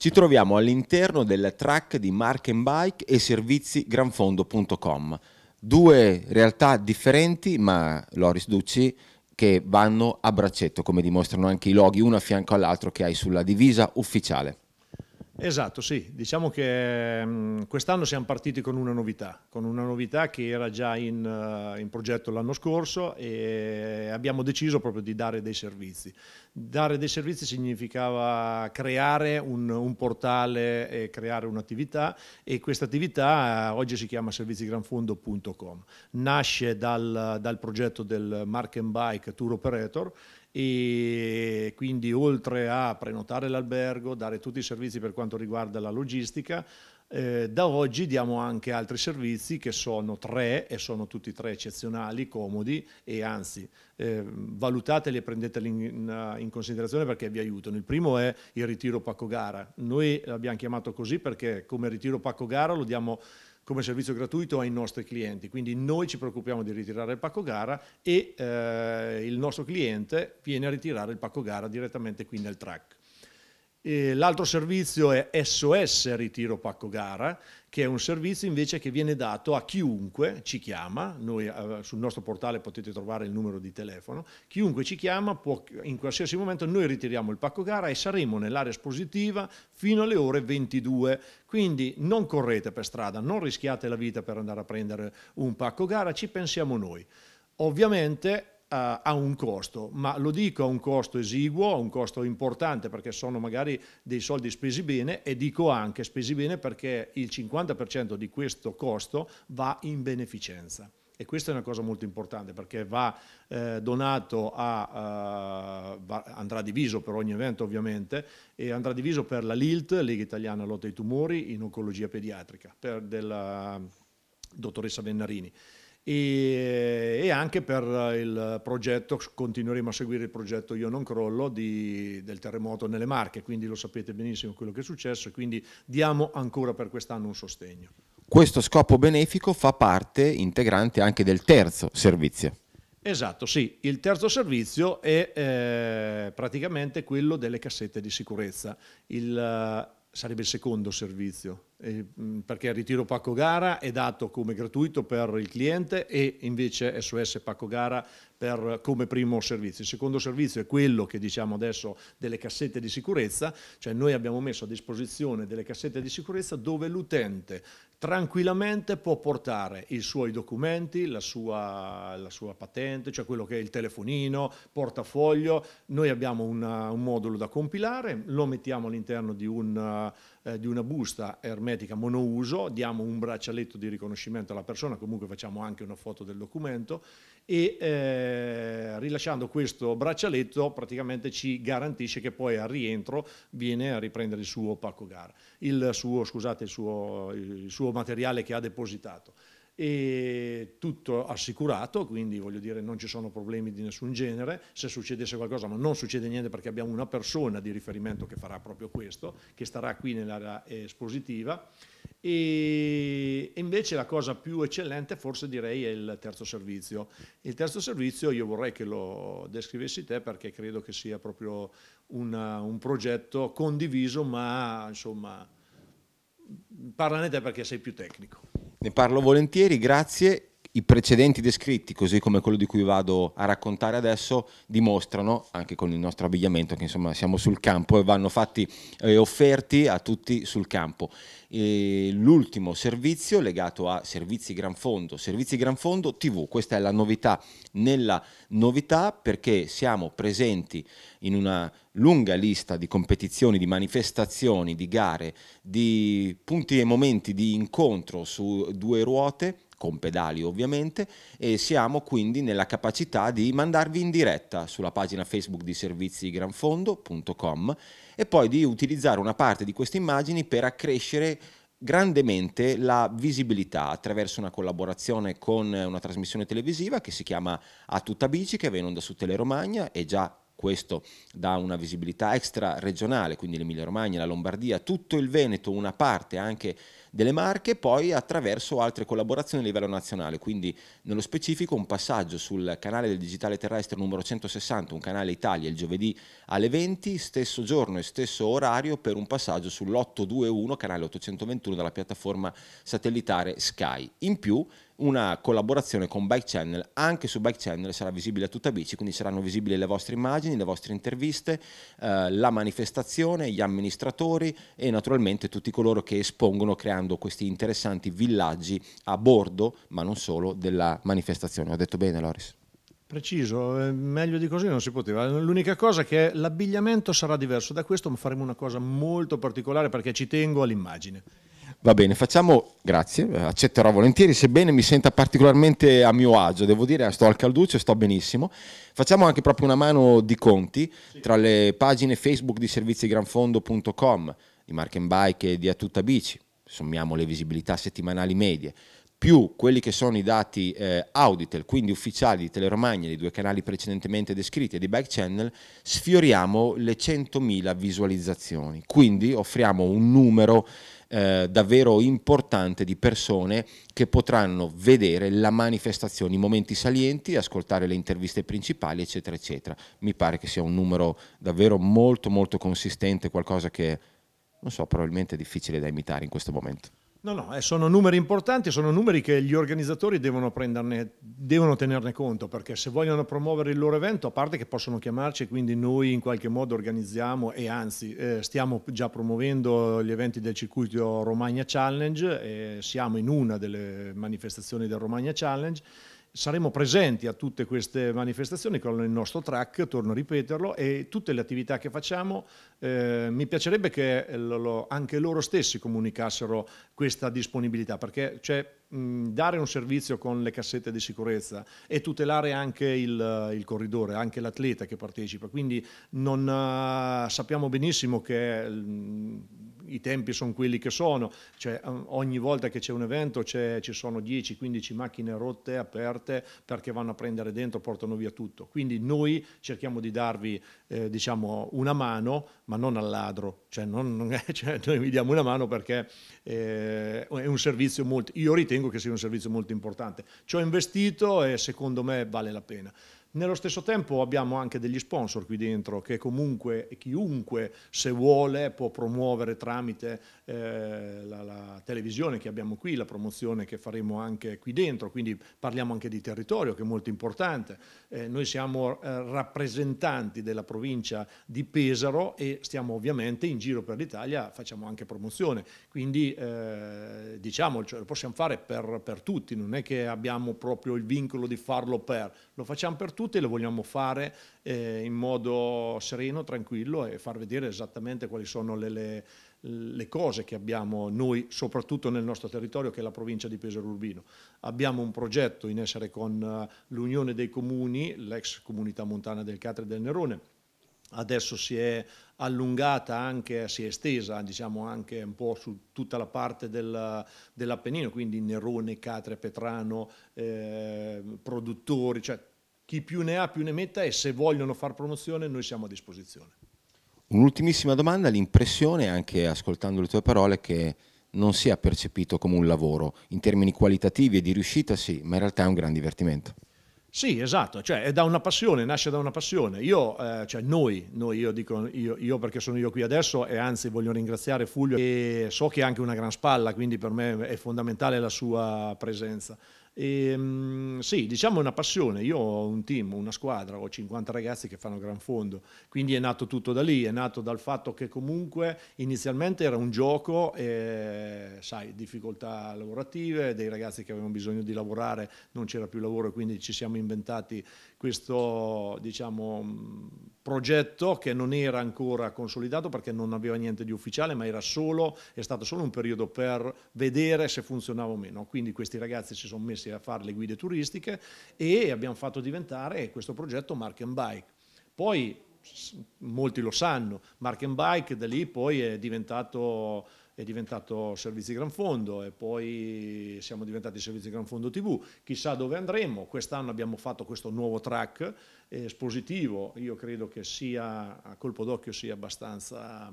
Ci troviamo all'interno del track di Mark Bike e servizigranfondo.com. Due realtà differenti, ma Loris Ducci che vanno a braccetto, come dimostrano anche i loghi, uno a fianco all'altro che hai sulla divisa ufficiale. Esatto, sì, diciamo che mm, quest'anno siamo partiti con una novità, con una novità che era già in, eh, in progetto l'anno scorso e abbiamo deciso proprio di dare dei servizi. Dare dei servizi significava creare un, un portale e creare un'attività e questa attività eh, oggi si chiama servizigranfondo.com. Nasce dal, dal progetto del Mark and Bike Tour Operator e quindi oltre a prenotare l'albergo, dare tutti i servizi per quanto riguarda la logistica, eh, da oggi diamo anche altri servizi che sono tre e sono tutti e tre eccezionali, comodi e anzi eh, valutateli e prendeteli in, in, eh, considerazione perché vi aiutano. Il primo è il ritiro pacco gara, noi l'abbiamo chiamato così perché come ritiro pacco gara lo diamo come servizio gratuito ai nostri clienti. Quindi noi ci preoccupiamo di ritirare il pacco gara e eh, il nostro cliente viene a ritirare il pacco gara direttamente qui nel track. L'altro servizio è SOS Ritiro Pacco Gara, che è un servizio invece che viene dato a chiunque ci chiama, noi eh, sul nostro portale potete trovare il numero di telefono, chiunque ci chiama può in qualsiasi momento noi ritiriamo il pacco gara e saremo nell'area espositiva fino alle ore 22, quindi non correte per strada, non rischiate la vita per andare a prendere un pacco gara, ci pensiamo noi. Ovviamente ha eh, un costo, ma lo dico a un costo esiguo, a un costo importante perché sono magari dei soldi spesi bene e dico anche spesi bene perché il 50% di questo costo va in beneficenza. E questa è una cosa molto importante perché va eh, donato a, uh, va, andrà diviso per ogni evento ovviamente, e andrà diviso per la LILT, Lega Italiana Lotta ai Tumori, in oncologia pediatrica, per della dottoressa Vennarini e, e, anche per il progetto, continueremo a seguire il progetto Io non crollo di, del terremoto nelle Marche, quindi lo sapete benissimo quello che è successo e quindi diamo ancora per quest'anno un sostegno. Questo scopo benefico fa parte integrante anche del terzo servizio. Esatto, sì. Il terzo servizio è eh, praticamente quello delle cassette di sicurezza. Il, sarebbe il secondo servizio, eh, perché il ritiro pacco gara è dato come gratuito per il cliente e invece SOS pacco gara per, come primo servizio. Il secondo servizio è quello che diciamo adesso delle cassette di sicurezza, cioè noi abbiamo messo a disposizione delle cassette di sicurezza dove l'utente tranquillamente può portare i suoi documenti, la sua, la sua, patente, cioè quello che è il telefonino, portafoglio. Noi abbiamo una, un modulo da compilare, lo mettiamo all'interno di, eh, di, una busta ermetica monouso, diamo un braccialetto di riconoscimento alla persona, comunque facciamo anche una foto del documento e eh, rilasciando questo braccialetto praticamente ci garantisce che poi al rientro viene a riprendere il suo pacco gara, il suo, scusate, il suo, il suo materiale che ha depositato e tutto assicurato, quindi voglio dire non ci sono problemi di nessun genere, se succedesse qualcosa, ma non succede niente perché abbiamo una persona di riferimento che farà proprio questo, che starà qui nell'area espositiva e invece la cosa più eccellente forse direi è il terzo servizio. Il terzo servizio io vorrei che lo descrivessi te perché credo che sia proprio una, un progetto condiviso ma insomma parlane te perché sei più tecnico. Ne parlo volentieri, grazie i precedenti descritti, così come quello di cui vado a raccontare adesso, dimostrano, anche con il nostro abbigliamento, che insomma siamo sul campo e vanno fatti eh, offerti a tutti sul campo. E l'ultimo servizio legato a Servizi Gran Fondo, Servizi Gran Fondo TV, questa è la novità nella novità perché siamo presenti in una lunga lista di competizioni, di manifestazioni, di gare, di punti e momenti di incontro su due ruote con pedali ovviamente, e siamo quindi nella capacità di mandarvi in diretta sulla pagina Facebook di servizigranfondo.com e poi di utilizzare una parte di queste immagini per accrescere grandemente la visibilità attraverso una collaborazione con una trasmissione televisiva che si chiama A tutta bici che viene onda su Teleromagna e già questo dà una visibilità extra regionale, quindi l'Emilia Romagna, la Lombardia, tutto il Veneto, una parte anche delle Marche, poi attraverso altre collaborazioni a livello nazionale, quindi nello specifico un passaggio sul canale del digitale terrestre numero 160, un canale Italia, il giovedì alle 20, stesso giorno e stesso orario per un passaggio sull'821, canale 821 della piattaforma satellitare Sky. In più una collaborazione con Bike Channel, anche su Bike Channel sarà visibile a tutta bici, quindi saranno visibili le vostre immagini, le vostre interviste, eh, la manifestazione, gli amministratori e naturalmente tutti coloro che espongono creando questi interessanti villaggi a bordo, ma non solo, della manifestazione. Ho detto bene Loris? Preciso, eh, meglio di così non si poteva. L'unica cosa è che l'abbigliamento sarà diverso da questo, ma faremo una cosa molto particolare perché ci tengo all'immagine. Va bene, facciamo, grazie, accetterò volentieri, sebbene mi senta particolarmente a mio agio, devo dire, sto al calduccio, sto benissimo. Facciamo anche proprio una mano di conti sì. tra le pagine Facebook di servizigranfondo.com, di Mark and Bike e di A Tutta Bici, sommiamo le visibilità settimanali medie, più quelli che sono i dati eh, Auditel, quindi ufficiali di Teleromagna, dei due canali precedentemente descritti e di Bike Channel, sfioriamo le 100.000 visualizzazioni. Quindi offriamo un numero eh, davvero importante di persone che potranno vedere la manifestazione, i momenti salienti, ascoltare le interviste principali, eccetera, eccetera. Mi pare che sia un numero davvero molto, molto consistente, qualcosa che, non so, probabilmente è difficile da imitare in questo momento. No, no, eh, sono numeri importanti, sono numeri che gli organizzatori devono, prenderne, devono tenerne conto, perché se vogliono promuovere il loro evento, a parte che possono chiamarci, quindi noi in qualche modo organizziamo e anzi eh, stiamo già promuovendo gli eventi del circuito Romagna Challenge, eh, siamo in una delle manifestazioni del Romagna Challenge saremo presenti a tutte queste manifestazioni con il nostro track, torno a ripeterlo, e tutte le attività che facciamo. Eh, mi piacerebbe che lo, anche loro stessi comunicassero questa disponibilità, perché cioè, mh, dare un servizio con le cassette di sicurezza e tutelare anche il, il corridore, anche l'atleta che partecipa. Quindi non, uh, sappiamo benissimo che... Mh, i tempi sono quelli che sono, cioè, eh, ogni volta che c'è un evento c'è, ci sono 10-15 macchine rotte, aperte, perché vanno a prendere dentro, portano via tutto. Quindi noi cerchiamo di darvi eh, diciamo, una mano, ma non al ladro, cioè, non, non è, cioè, noi vi diamo una mano perché eh, è un servizio molto, io ritengo che sia un servizio molto importante. Ci ho investito e secondo me vale la pena. Nello stesso tempo abbiamo anche degli sponsor qui dentro che comunque chiunque se vuole può promuovere tramite eh, la, la, televisione che abbiamo qui, la promozione che faremo anche qui dentro, quindi parliamo anche di territorio che è molto importante. Eh, noi siamo eh, rappresentanti della provincia di Pesaro e stiamo ovviamente in giro per l'Italia, facciamo anche promozione, quindi eh, diciamo cioè, lo possiamo fare per, per tutti, non è che abbiamo proprio il vincolo di farlo per, lo facciamo per tutti e lo vogliamo fare eh, in modo sereno, tranquillo e far vedere esattamente quali sono le, le, le cose che abbiamo noi, soprattutto nel nostro territorio che è la provincia di Pesaro Urbino. Abbiamo un progetto in essere con eh, l'Unione dei Comuni, l'ex Comunità Montana del Catre del Nerone, adesso si è allungata anche, si è estesa diciamo anche un po' su tutta la parte del, dell'Appennino, quindi Nerone, Catre, Petrano, eh, produttori, cioè chi più ne ha più ne metta e se vogliono far promozione noi siamo a disposizione. Un'ultimissima domanda, l'impressione anche ascoltando le tue parole che non sia percepito come un lavoro, in termini qualitativi e di riuscita sì, ma in realtà è un gran divertimento. Sì, esatto, cioè è da una passione, nasce da una passione. Io, eh, cioè noi, noi, io dico io, io, perché sono io qui adesso e anzi voglio ringraziare Fulvio e so che è anche una gran spalla, quindi per me è fondamentale la sua presenza. E, ehm, sì, diciamo è una passione. Io ho un team, una squadra, ho 50 ragazzi che fanno gran fondo, quindi è nato tutto da lì, è nato dal fatto che comunque inizialmente era un gioco, e, eh, sai, difficoltà lavorative, dei ragazzi che avevano bisogno di lavorare, non c'era più lavoro, quindi ci siamo inventati questo, diciamo, mm, progetto che non era ancora consolidato perché non aveva niente di ufficiale, ma era solo, è stato solo un periodo per vedere se funzionava o meno. Quindi questi ragazzi si sono messi a fare le guide turistiche e abbiamo fatto diventare questo progetto Mark and Bike. Poi molti lo sanno, Mark and Bike da lì poi è diventato, è diventato Servizi Gran Fondo e poi siamo diventati Servizi Gran Fondo TV, chissà dove andremo, quest'anno abbiamo fatto questo nuovo track eh, espositivo, io credo che sia a colpo d'occhio sia abbastanza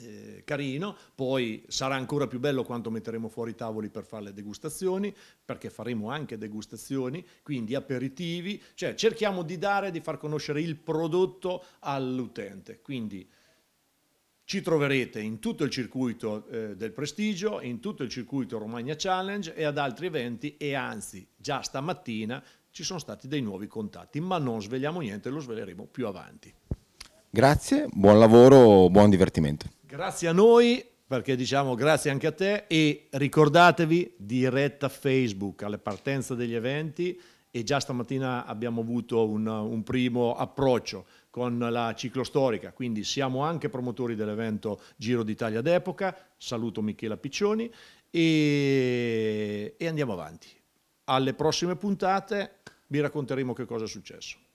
eh, carino, poi sarà ancora più bello quando metteremo fuori i tavoli per fare le degustazioni, perché faremo anche degustazioni, quindi aperitivi, cioè cerchiamo di dare, di far conoscere il prodotto all'utente. Quindi ci troverete in tutto il circuito eh, del prestigio, in tutto il circuito Romagna Challenge e ad altri eventi e anzi già stamattina ci sono stati dei nuovi contatti, ma non sveliamo niente, lo sveleremo più avanti. Grazie, buon lavoro, buon divertimento. Grazie a noi perché diciamo grazie anche a te e ricordatevi diretta Facebook alle partenze degli eventi e già stamattina abbiamo avuto un, un primo approccio con la ciclostorica, quindi siamo anche promotori dell'evento Giro d'Italia d'epoca, saluto Michela Piccioni e, e andiamo avanti. Alle prossime puntate vi racconteremo che cosa è successo.